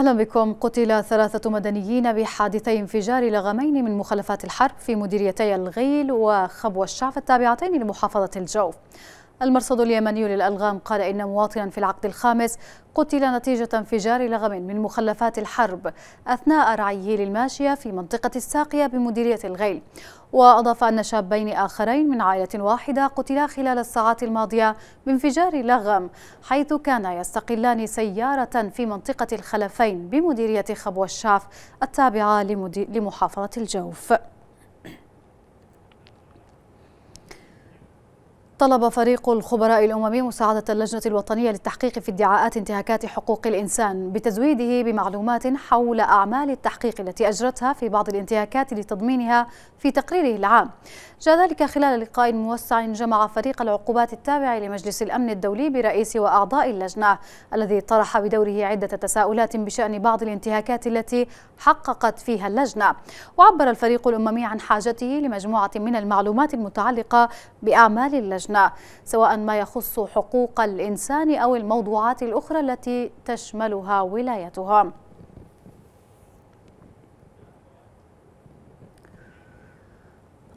أهلا بكم قتل ثلاثة مدنيين بحادثي انفجار لغمين من مخلفات الحرب في مديريتي الغيل وخبو الشعب التابعتين لمحافظة الجوف المرصد اليمني للألغام قال إن مواطنا في العقد الخامس قتل نتيجة انفجار لغم من مخلفات الحرب أثناء رعيه للماشية في منطقة الساقية بمديرية الغيل وأضاف أن شابين آخرين من عائلة واحدة قتلا خلال الساعات الماضية بانفجار لغم حيث كان يستقلان سيارة في منطقة الخلفين بمديرية خبو الشعف التابعة لمحافظة الجوف طلب فريق الخبراء الأممي مساعدة اللجنة الوطنية للتحقيق في ادعاءات انتهاكات حقوق الإنسان بتزويده بمعلومات حول أعمال التحقيق التي أجرتها في بعض الانتهاكات لتضمينها في تقريره العام جاء ذلك خلال لقاء موسع جمع فريق العقوبات التابع لمجلس الأمن الدولي برئيس وأعضاء اللجنة الذي طرح بدوره عدة تساؤلات بشأن بعض الانتهاكات التي حققت فيها اللجنة وعبر الفريق الأممي عن حاجته لمجموعة من المعلومات المتعلقة بأعمال اللجنة الشحنة سواء ما يخص حقوق الإنسان أو الموضوعات الأخرى التي تشملها ولايتها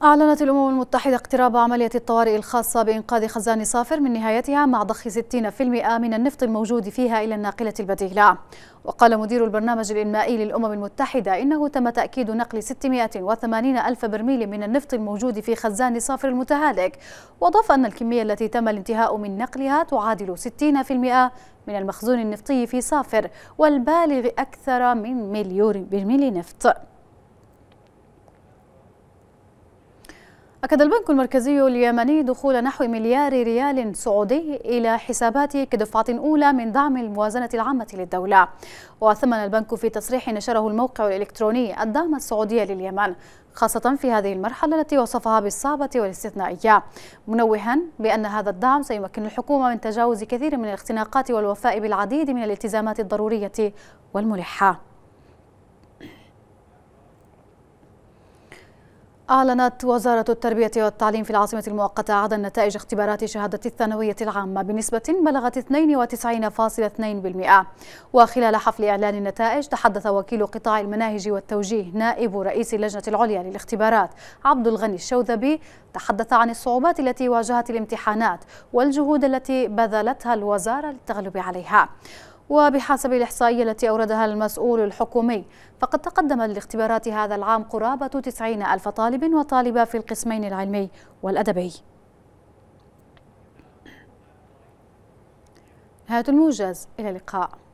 أعلنت الأمم المتحدة اقتراب عملية الطوارئ الخاصة بإنقاذ خزان صافر من نهايتها مع ضخ 60% من النفط الموجود فيها إلى الناقلة البديلة وقال مدير البرنامج الإنمائي للأمم المتحدة إنه تم تأكيد نقل 680 ألف برميل من النفط الموجود في خزان صافر المتهالك وأضاف أن الكمية التي تم الانتهاء من نقلها تعادل 60% من المخزون النفطي في صافر والبالغ أكثر من مليون برميل نفط أكد البنك المركزي اليمني دخول نحو مليار ريال سعودي إلى حساباته كدفعة أولى من دعم الموازنة العامة للدولة وثمن البنك في تصريح نشره الموقع الإلكتروني الدعم السعودي لليمن خاصة في هذه المرحلة التي وصفها بالصعبة والاستثنائية منوها بأن هذا الدعم سيمكن الحكومة من تجاوز كثير من الاختناقات والوفاء بالعديد من الالتزامات الضرورية والملحة أعلنت وزارة التربية والتعليم في العاصمة المؤقتة عدد نتائج اختبارات شهادة الثانوية العامة بنسبة بلغت 92.2% وخلال حفل إعلان النتائج تحدث وكيل قطاع المناهج والتوجيه نائب رئيس اللجنة العليا للاختبارات عبد الغني الشوذبي تحدث عن الصعوبات التي واجهت الامتحانات والجهود التي بذلتها الوزارة للتغلب عليها وبحسب الإحصائية التي أوردها المسؤول الحكومي فقد تقدم للاختبارات هذا العام قرابة 90 ألف طالب وطالبة في القسمين العلمي والأدبي نهاية الموجز إلى اللقاء